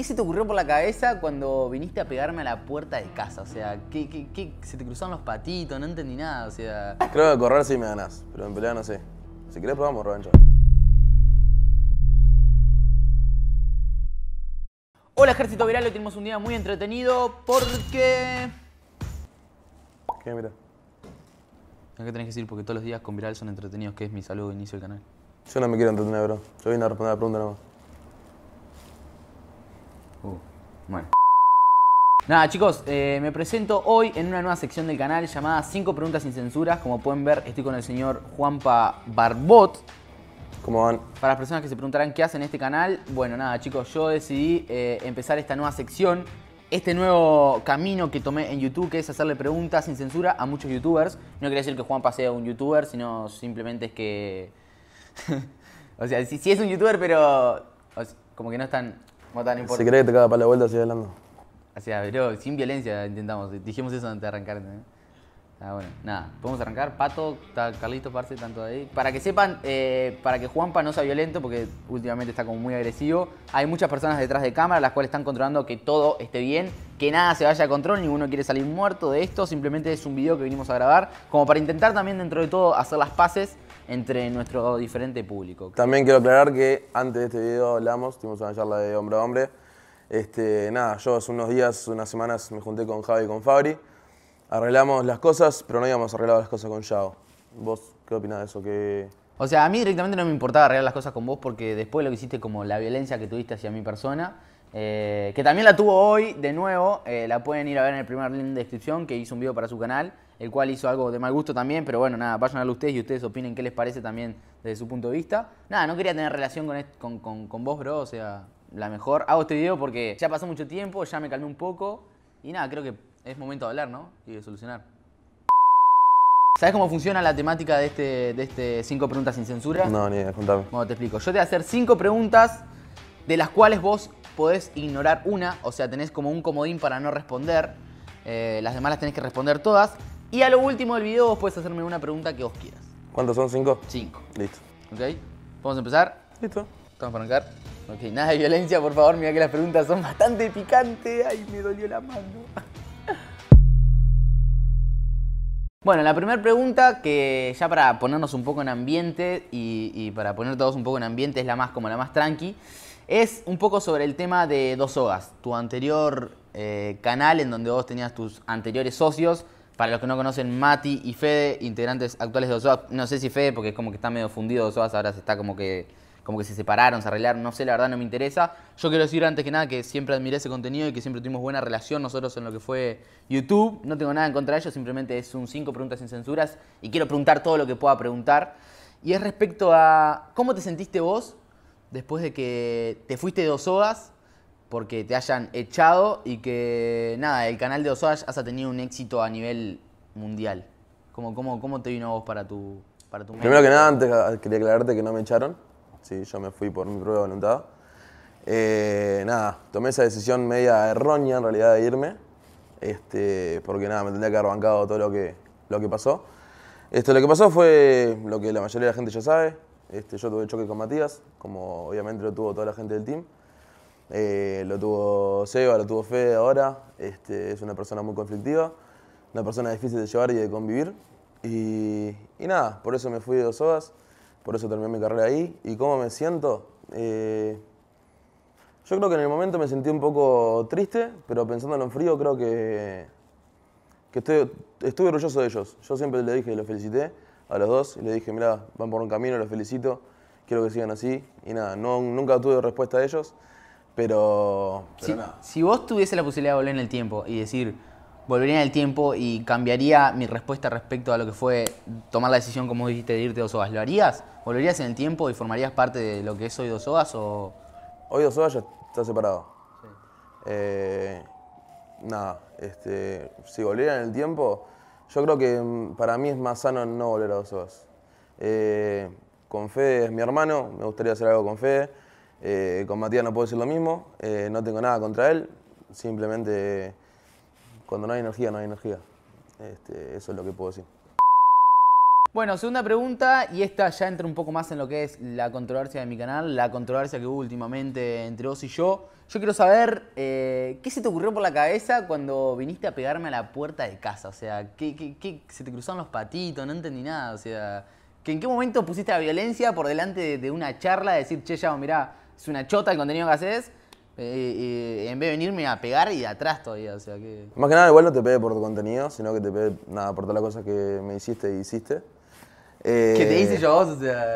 ¿Qué se te ocurrió por la cabeza cuando viniste a pegarme a la puerta de casa? O sea, ¿qué, se te cruzaron los patitos? No entendí nada, o sea... Creo que correr sí me ganás, pero en pelea no sé. Si querés probamos revancha. Hola Ejército Viral, hoy tenemos un día muy entretenido porque... ¿Qué mira? ¿Qué tenés que decir? Porque todos los días con Viral son entretenidos, que es mi saludo de inicio del canal. Yo no me quiero entretener, bro. Yo vine a responder la pregunta nomás. Bueno. Nada chicos, eh, me presento hoy en una nueva sección del canal llamada 5 preguntas sin censuras. Como pueden ver, estoy con el señor Juanpa Barbot. ¿Cómo van? Para las personas que se preguntarán qué hacen en este canal, bueno, nada chicos, yo decidí eh, empezar esta nueva sección, este nuevo camino que tomé en YouTube, que es hacerle preguntas sin censura a muchos youtubers. No quiere decir que Juanpa sea un youtuber, sino simplemente es que... o sea, sí, es un youtuber, pero... como que no están. tan no cree que te caga para la vuelta sigue hablando. Así, pero sin violencia intentamos. Dijimos eso antes de arrancar. Ah, bueno, nada, podemos arrancar. Pato, Carlito, Parce, tanto ahí. Para que sepan, eh, para que Juanpa no sea violento, porque últimamente está como muy agresivo, hay muchas personas detrás de cámara las cuales están controlando que todo esté bien, que nada se vaya a control, ninguno quiere salir muerto de esto, simplemente es un video que vinimos a grabar, como para intentar también dentro de todo hacer las paces entre nuestro diferente público. También quiero aclarar que antes de este video hablamos, tuvimos una charla de hombre a hombre. Este, nada, yo hace unos días, unas semanas me junté con Javi y con Fabri. Arreglamos las cosas, pero no habíamos arreglado las cosas con Yao. ¿Vos qué opinás de eso? O sea, a mí directamente no me importaba arreglar las cosas con vos porque después lo que hiciste como la violencia que tuviste hacia mi persona, eh, que también la tuvo hoy, de nuevo, eh, la pueden ir a ver en el primer link de descripción que hizo un video para su canal el cual hizo algo de mal gusto también, pero bueno, nada, vayan a verlo ustedes y ustedes opinen qué les parece también desde su punto de vista. Nada, no quería tener relación con, vos, bro, o sea, la mejor. Hago este video porque ya pasó mucho tiempo, ya me calmé un poco y nada, creo que es momento de hablar, ¿no? Y de solucionar. ¿Sabes cómo funciona la temática de este, de este preguntas sin censura? No, ni idea, contame. Bueno, te explico. Yo te voy a hacer cinco preguntas de las cuales vos podés ignorar una, o sea, tenés como un comodín para no responder. Eh, las demás las tenés que responder todas. Y a lo último del video vos podés hacerme una pregunta que vos quieras. ¿Cuántos son? ¿Cinco? Cinco. Listo. ¿Ok? ¿Podemos empezar? Listo. ¿Estamos para arrancar. Ok, nada de violencia, por favor. Mira que las preguntas son bastante picantes. Ay, me dolió la mano. Bueno, la primera pregunta, que ya para ponernos un poco en ambiente y, para poner todos un poco en ambiente, es la más como la más tranqui, es un poco sobre el tema de Dos Hogas, tu anterior eh, canal en donde vos tenías tus anteriores socios, para los que no conocen, Mati y Fede, integrantes actuales de Osoas. No sé si Fede, porque es como que está medio fundido Osoas, ahora se está como que, como que se separaron, se arreglaron, no sé, la verdad no me interesa. Yo quiero decir antes que nada que siempre admiré ese contenido y que siempre tuvimos buena relación nosotros en lo que fue YouTube. No tengo nada en contra de ellos, simplemente es un 5 preguntas sin censuras y quiero preguntar todo lo que pueda preguntar. Y es respecto a cómo te sentiste vos después de que te fuiste de Osoas porque te hayan echado y que, nada, el canal de Osage has tenido un éxito a nivel mundial? ¿Cómo, cómo, te vino a vos para tu, para tu Primero que nada, antes ah, quería aclararte que no me echaron. Sí, yo me fui por mi propia voluntad. Eh, nada, tomé esa decisión media errónea en realidad de irme, este, porque nada, me tendría que haber bancado todo lo que, lo que pasó. Este, lo que pasó fue lo que la mayoría de la gente ya sabe. Este, yo tuve choque con Matías, como obviamente lo tuvo toda la gente del team. Eh, lo tuvo Seba, lo tuvo Fede ahora. Este, es una persona muy conflictiva, una persona difícil de llevar y de convivir. Y, nada, por eso me fui de dos por eso terminé mi carrera ahí. ¿Y cómo me siento? Eh, yo creo que en el momento me sentí un poco triste, pero pensándolo en frío creo que, que estoy, estuve orgulloso de ellos. Yo siempre le dije, los felicité a los dos, y le dije, mira, van por un camino, los felicito, quiero que sigan así. Y nada, nunca tuve respuesta de ellos. Pero, pero si, vos tuviese la posibilidad de volver en el tiempo y decir, volvería en el tiempo y cambiaría mi respuesta respecto a lo que fue tomar la decisión, como dijiste, de irte a dos ¿lo harías? ¿Volverías en el tiempo y formarías parte de lo que es hoy dos horas o...? Hoy dos horas ya está separado. Sí. Eh, nada, este, si volviera en el tiempo, yo creo que mm, para mí es más sano no volver a dos eh, con Fede es mi hermano, me gustaría hacer algo con Fede. Eh, con Matías no puedo decir lo mismo, eh, no tengo nada contra él, simplemente cuando no hay energía, no hay energía. Este, eso es lo que puedo decir. Bueno, segunda pregunta, y esta ya entra un poco más en lo que es la controversia de mi canal, la controversia que hubo últimamente entre vos y yo. Yo quiero saber, eh, ¿qué se te ocurrió por la cabeza cuando viniste a pegarme a la puerta de casa? O sea, ¿qué, se te cruzaron los patitos? No entendí nada, o sea... ¿que ¿En qué momento pusiste la violencia por delante de, una charla? De decir, che, ya, mirá, es una chota el contenido que haces. y eh, eh, en vez de venirme a pegar y atrás todavía, o sea que... Más que nada igual no te pegué por tu contenido, sino que te pegué, nada, por todas las cosas que me hiciste y hiciste. Eh, que te hice yo vos, o sea...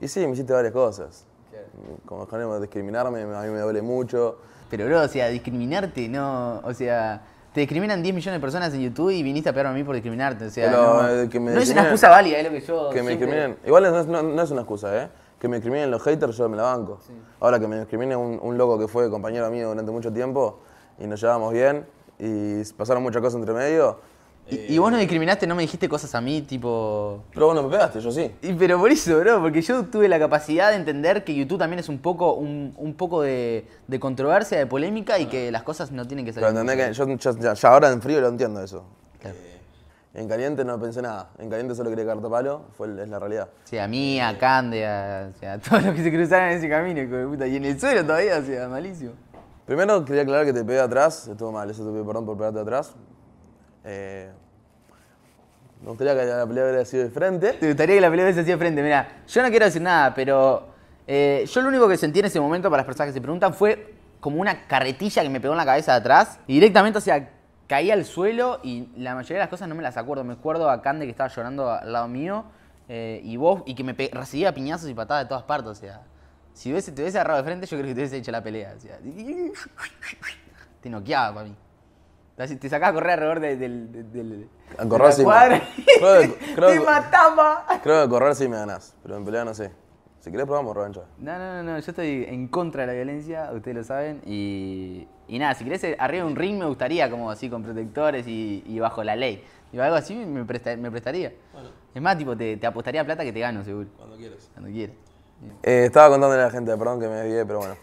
Y sí, me hiciste varias cosas. Como Como de discriminarme, a mí me duele mucho. Pero bro, o sea, discriminarte, no, o sea... Te discriminan 10 millones de personas en YouTube y viniste a pegarme a mí por discriminarte, o sea... no, es una excusa válida, es lo que yo... Que me discriminen. Igual no es una excusa, ¿eh? que me discriminen los haters, yo me la banco. Ahora que me discrimine un, un, loco que fue compañero mío durante mucho tiempo y nos llevábamos bien y pasaron muchas cosas entre medio. Y, vos no discriminaste, no me dijiste cosas a mí, tipo. Pero vos no me pegaste, yo sí. pero por eso, bro, porque yo tuve la capacidad de entender que YouTube también es un poco, un, poco de, controversia, de polémica y que las cosas no tienen que salir. Pero yo ya, ahora en frío lo entiendo eso. Claro. Eh, en caliente no pensé nada. En caliente solo quería cartapalo, fue, es la realidad. Sí, a mí, a Cande, a, todos los que se cruzaron en ese camino, puta. Y en el suelo todavía, hacía malísimo. Primero quería aclarar que te pegué atrás, estuvo mal, eso te pido perdón por pegarte atrás. Eh, me gustaría que la pelea hubiera sido de frente. Te gustaría que la pelea hubiese sido de frente. Mira, yo no quiero decir nada, pero eh, yo lo único que sentí en ese momento para las personas que se preguntan fue como una carretilla que me pegó en la cabeza de atrás y directamente hacia caí al suelo y la mayoría de las cosas no me las acuerdo. Me acuerdo a Cande que estaba llorando al lado mío eh, y vos, y que me recibía piñazos y patadas de todas partes. O sea, si te hubiese agarrado de frente, yo creo que te hubiese hecho la pelea. te noqueaba para mí. Te sacaba a correr alrededor del. del, correr sí me. te mataba. Creo que correr sí me ganás, pero en pelea no sé. Si querés, probamos revancha. No, no, no, no. Yo estoy en contra de la violencia, ustedes lo saben, y y nada, si querés eh, arriba de un ring me gustaría, como así, con protectores y, bajo la ley. y algo así me, prestaría. Bueno. Es más, tipo, te, apostaría plata que te gano, seguro. Cuando quieras. Cuando quieras. Eh, estaba contándole a la gente, perdón que me desvié, pero bueno.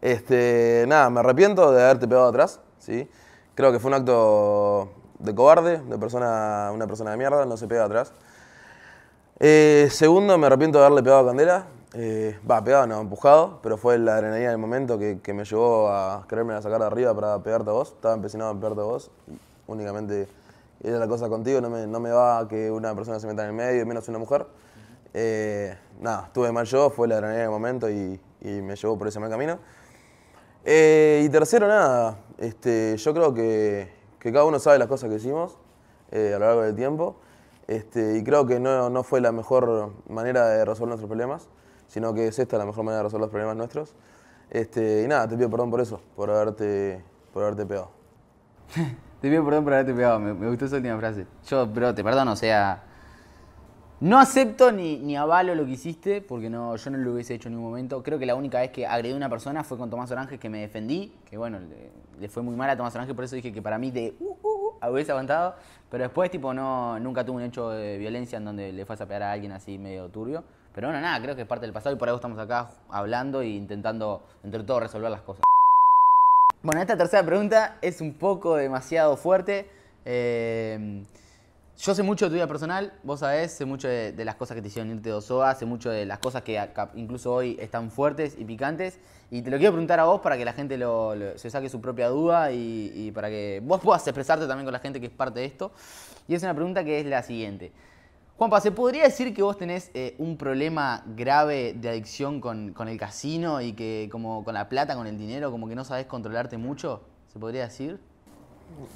Este, nada, me arrepiento de haberte pegado atrás, ¿sí? Creo que fue un acto de cobarde, de persona, una persona de mierda, no se pega atrás. Eh, segundo, me arrepiento de haberle pegado a Candela. Eh, va, pegado no, empujado, pero fue la adrenalina del momento que, me llevó a quererme a sacar de arriba para pegarte a vos. Estaba empecinado en pegarte a vos. Únicamente era la cosa contigo, no me, no me va que una persona se meta en el medio, menos una mujer. Eh, nada, estuve mal yo, fue la adrenalina del momento y, me llevó por ese mal camino. Eh, y tercero, nada, este, yo creo que, cada uno sabe las cosas que hicimos a lo largo del tiempo. Este, y creo que no, fue la mejor manera de resolver nuestros problemas sino que es esta la mejor manera de resolver los problemas nuestros. Este, y nada, te pido perdón por eso, por haberte, por haberte pegado. te pido perdón por haberte pegado, me, gustó esa última frase. Yo, pero te perdono, o sea, no acepto ni, ni avalo lo que hiciste, porque no, yo no lo hubiese hecho en ningún momento. Creo que la única vez que agredí a una persona fue con Tomás Orange, que me defendí, que bueno, le, fue muy mal a Tomás Orange, por eso dije que para mí de uh, uh, uh, hubiese aguantado, pero después tipo no, nunca tuve un hecho de violencia en donde le fuese a pegar a alguien así medio turbio. Pero bueno, nada, creo que es parte del pasado y por algo estamos acá hablando e intentando entre todos resolver las cosas. Bueno, esta tercera pregunta es un poco demasiado fuerte. Eh, yo sé mucho de tu vida personal, vos sabés, sé mucho de, las cosas que te hicieron irte de Osoa, sé mucho de las cosas que incluso hoy están fuertes y picantes. Y te lo quiero preguntar a vos para que la gente se saque su propia duda y para que vos puedas expresarte también con la gente que es parte de esto. Y es una pregunta que es la siguiente. Juanpa, ¿se podría decir que vos tenés eh, un problema grave de adicción con, el casino y que como con la plata, con el dinero, como que no sabes controlarte mucho? ¿Se podría decir?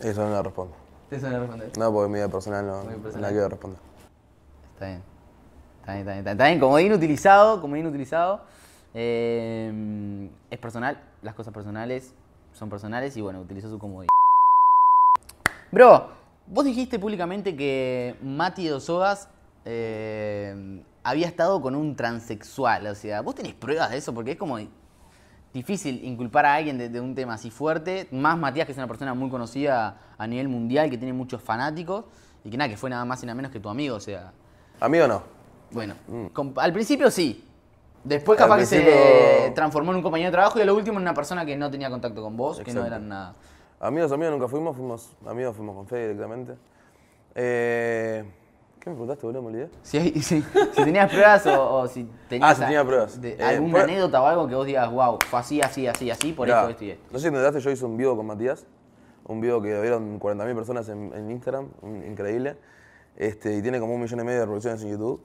Eso no lo respondo. ¿Eso no lo No, porque mi vida personal no, la quiero responder. Está bien. Está bien, está bien, está bien. Como bien, como utilizado, eh, es personal, las cosas personales son personales y bueno, utilizó su comodidad. Bro, Vos dijiste públicamente que Mati Dosogas eh, había estado con un transexual. O sea, ¿vos tenés pruebas de eso? Porque es como difícil inculpar a alguien de, un tema así fuerte. Más Matías, que es una persona muy conocida a nivel mundial, que tiene muchos fanáticos. Y que nada, que fue nada más y nada menos que tu amigo, o sea. Amigo no. Bueno, mm. al principio sí. Después capaz que se transformó en un compañero de trabajo y a lo último en una persona que no tenía contacto con vos, que no eran nada. Amigos, amigos nunca fuimos, fuimos amigos, fuimos con Fede directamente. Eh, ¿Qué me preguntaste, boludo? Me olvidé. Si, tenías pruebas o, si tenías. Ah, pruebas. Eh, alguna anécdota o algo que vos digas, wow, fue así, así, así, así, por eso esto, esto y esto. No sé si te yo hice un vivo con Matías, un vivo que vieron 40.000 personas en, Instagram, increíble, este, y tiene como un millón y medio de reproducciones en YouTube.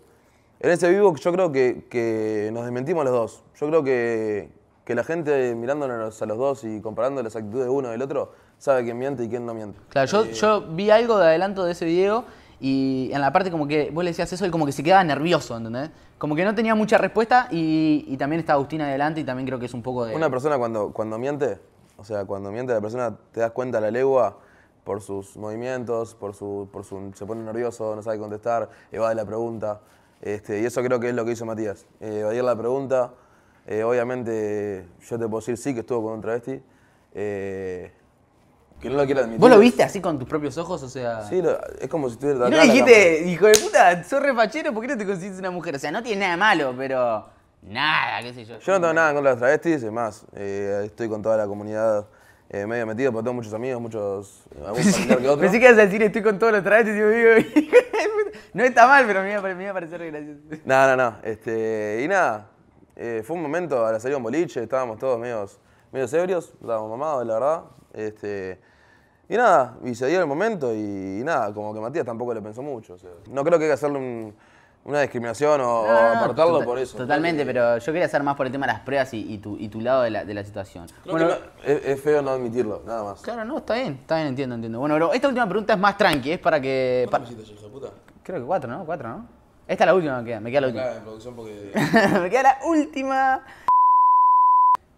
En ese vivo yo creo que, que nos desmentimos los dos. Yo creo que, que la gente mirándonos a los dos y comparando las actitudes de uno del otro, sabe quién miente y quién no miente. Claro, yo, eh, yo vi algo de adelanto de ese video y en la parte como que vos le decías eso, él como que se quedaba nervioso, ¿entendés? Como que no tenía mucha respuesta y, también está Agustina adelante y también creo que es un poco de... Una persona cuando, cuando miente, o sea, cuando miente la persona te das cuenta la legua por sus movimientos, por su, se pone nervioso, no sabe contestar, evade la pregunta. Este, y eso creo que es lo que hizo Matías, eh, evadir la pregunta. Eh, obviamente yo te puedo decir sí que estuvo con un travesti. Eh, que no lo quiero admitir. ¿Vos lo viste así con tus propios ojos? O sea. Sí, es como si estuviera. no dijiste, hijo de puta, sos refachero, ¿por qué no te consigues una mujer? O sea, no tiene nada malo, pero. Nada, qué sé yo. Yo no tengo nada contra las travestis, es más, eh, estoy con toda la comunidad eh, medio metido, pero tengo muchos amigos, muchos. algún familiar que que ibas decir estoy con todos los travestis y digo, no está mal, pero me iba a me parecer re gracioso. No, no, no. Este, y nada, eh, fue un momento a la salida un boliche, estábamos todos medios, medios ebrios, estábamos mamados, la verdad. Este, y nada, y se dio el momento y, nada, como que Matías tampoco le pensó mucho. no creo que hay que hacerle una discriminación o, apartarlo tota- por eso. Totalmente, pero yo quería hacer más por el tema de las pruebas y, tu, lado de la, situación. es, feo no admitirlo, nada más. Claro, no, está bien, está bien, entiendo, entiendo. Bueno, pero esta última pregunta es más tranqui, es para que... Visitas, puta? Creo que cuatro, ¿no? Cuatro, ¿no? Esta es la última que me queda, me queda la última. me queda la última...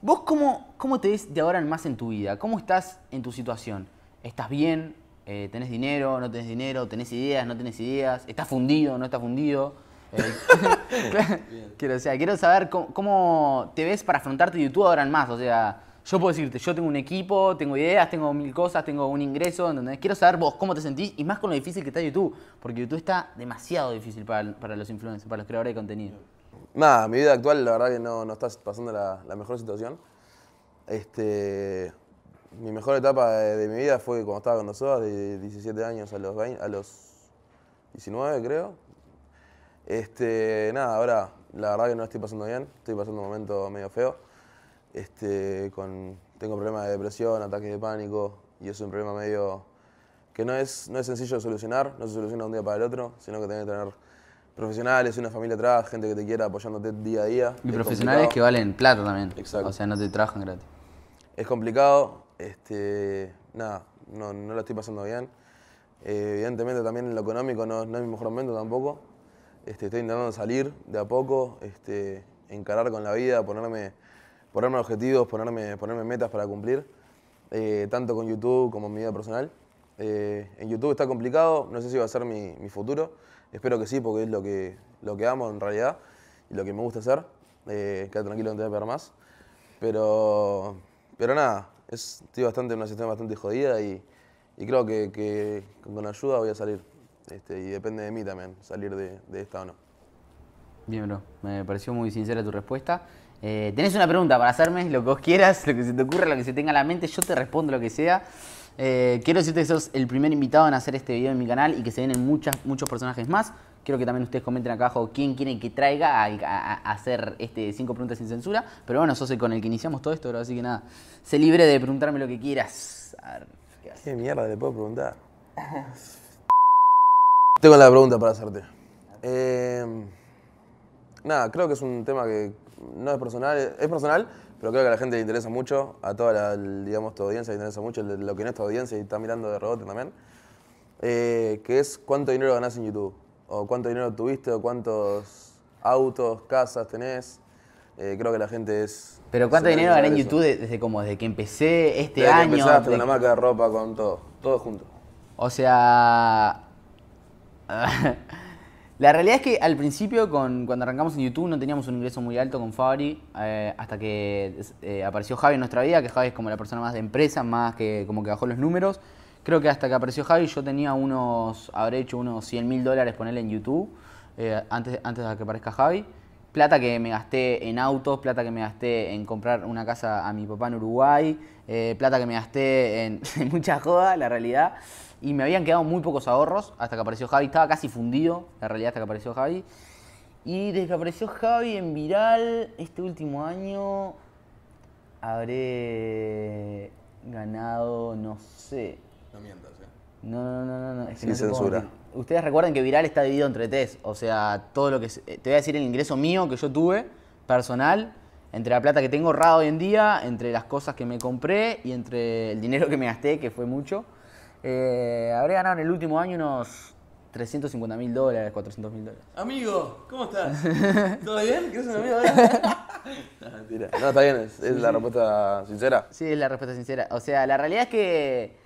¿Vos cómo, cómo te ves de ahora en más en tu vida? ¿Cómo estás en tu situación? ¿Estás bien? Eh, tenés dinero? ¿Tenés ideas? ¿No tenés ideas? ¿Estás fundido? ¿No estás fundido? Eh, quiero, sea, quiero saber cómo, te ves para afrontarte YouTube ahora en más. O sea, yo puedo decirte, yo tengo un equipo, tengo ideas, tengo mil cosas, tengo un ingreso, Quiero saber vos cómo te sentís y más con lo difícil que está YouTube, porque YouTube está demasiado difícil para, para los influencers, para los creadores de contenido. Nada, mi vida actual la verdad que no, no está pasando la, mejor situación. Este, mi mejor etapa de, mi vida fue cuando estaba con nosotros, de 17 años a los, 20, a los 19 creo. Este, nada, ahora la verdad que no estoy pasando bien, estoy pasando un momento medio feo. Este, con, tengo problemas de depresión, ataques de pánico y es un problema medio que no es, no es sencillo de solucionar, no se soluciona de un día para el otro, sino que tenés que tener profesionales, una familia atrás, gente que te quiera apoyándote día a día. Y profesionales que valen plata también. Exacto. O sea, no te trabajan gratis. Es complicado, este, nada, no, no estoy pasando bien. Eh, evidentemente también en lo económico no, es mi mejor momento tampoco. Este, estoy intentando salir de a poco, este, encarar con la vida, ponerme, ponerme objetivos, ponerme, ponerme metas para cumplir, eh, tanto con YouTube como en mi vida personal. Eh, en YouTube está complicado, no sé si va a ser mi, mi futuro Espero que sí, porque es lo que, lo que amo en realidad y lo que me gusta hacer. Eh, queda tranquilo, no te voy a pegar más. Pero, pero nada, es, estoy bastante en una situación bastante jodida y, creo que, con ayuda voy a salir. Este, y depende de mí también salir de, esta o no. Bien, bro. Me pareció muy sincera tu respuesta. Eh, tenés una pregunta para hacerme, lo que vos quieras, lo que se te ocurra, lo que se tenga en la mente, yo te respondo lo que sea. Eh, quiero decirte que sos el primer invitado en hacer este video en mi canal y que se vienen muchas, muchos personajes más. Quiero que también ustedes comenten acá abajo quién quieren que traiga a, hacer este 5 preguntas sin censura. Pero bueno, sos el con el que iniciamos todo esto, así que nada, sé libre de preguntarme lo que quieras. ¿qué, mierda le puedo preguntar? Tengo la pregunta para hacerte. Eh, nada, creo que es un tema que no es personal, es personal, pero creo que a la gente le interesa mucho, a toda la, digamos, tu audiencia le interesa mucho, lo que no es tu audiencia y está mirando de rebote también, eh, que es cuánto dinero ganás en YouTube, o cuánto dinero tuviste, o cuántos autos, casas tenés. Eh, creo que la gente es... Pero ¿cuánto dinero gané en YouTube desde, como desde que empecé este año? Que con la marca de ropa, con todo, todo junto. O sea... La realidad es que al principio, cuando arrancamos en YouTube, no teníamos un ingreso muy alto con Fabri, eh, hasta que eh, apareció Javi en nuestra vida, que Javi es como la persona más de empresa, más que como que bajó los números. Creo que hasta que apareció Javi yo tenía unos, habré hecho unos 100 mil dólares ponerle en YouTube, eh, antes, antes de que aparezca Javi. Plata que me gasté en autos, plata que me gasté en comprar una casa a mi papá en Uruguay, plata que me gasté en, en mucha joda, la realidad y me habían quedado muy pocos ahorros hasta que apareció Javi. Estaba casi fundido, la realidad, hasta que apareció Javi. Y desde que apareció Javi en Viral este último año, habré ganado, no sé. No mientas, ¿eh? No, no, no, no. no. Sin censura. Ustedes recuerden que Viral está dividido entre tres. O sea, todo lo que. Te voy a decir el ingreso mío que yo tuve, personal, entre la plata que tengo ahorrada hoy en día, entre las cosas que me compré y entre el dinero que me gasté, que fue mucho habría eh, habré ganado en el último año unos 350 mil dólares, 400 mil dólares. Amigo, ¿cómo estás? ¿Todo bien? ¿Quieres un amigo eh? no, No, está bien, es, la respuesta sincera. Sí, es la respuesta sincera. O sea, la realidad es que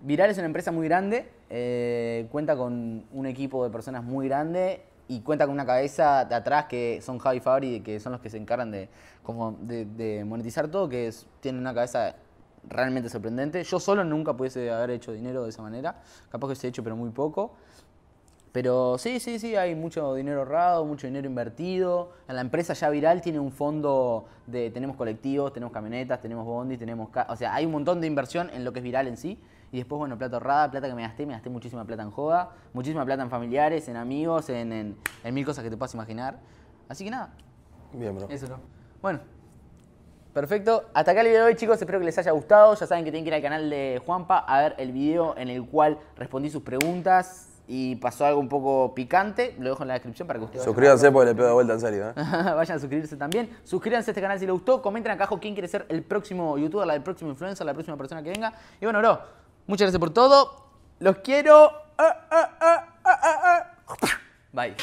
Viral es una empresa muy grande, eh, cuenta con un equipo de personas muy grande y cuenta con una cabeza de atrás que son Javi Fabri, que son los que se encargan de, como de, monetizar todo, que es, tienen una cabeza realmente sorprendente. Yo solo nunca pudiese haber hecho dinero de esa manera. Capaz que se ha hecho, pero muy poco. Pero sí, sí, sí, hay mucho dinero ahorrado, mucho dinero invertido. la empresa ya viral tiene un fondo de. Tenemos colectivos, tenemos camionetas, tenemos bondis, tenemos. O sea, hay un montón de inversión en lo que es viral en sí. Y después, bueno, plata ahorrada, plata que me gasté, me gasté muchísima plata en joda, muchísima plata en familiares, en amigos, en, en, en mil cosas que te puedas imaginar. Así que nada. Bien, bro. Eso, ¿no? Bueno, Perfecto. Hasta acá el video de hoy, chicos. Espero que les haya gustado. Ya saben que tienen que ir al canal de Juanpa a ver el video en el cual respondí sus preguntas y pasó algo un poco picante. Lo dejo en la descripción para que ustedes Suscríbanse porque le pedo de vuelta en serio. ¿eh? vayan a suscribirse también. Suscríbanse a este canal si les gustó. Comenten acá quién quiere ser el próximo youtuber, la próxima próximo influencer, la próxima persona que venga. Y bueno, bro, muchas gracias por todo. Los quiero. Ah, ah, ah, Bye.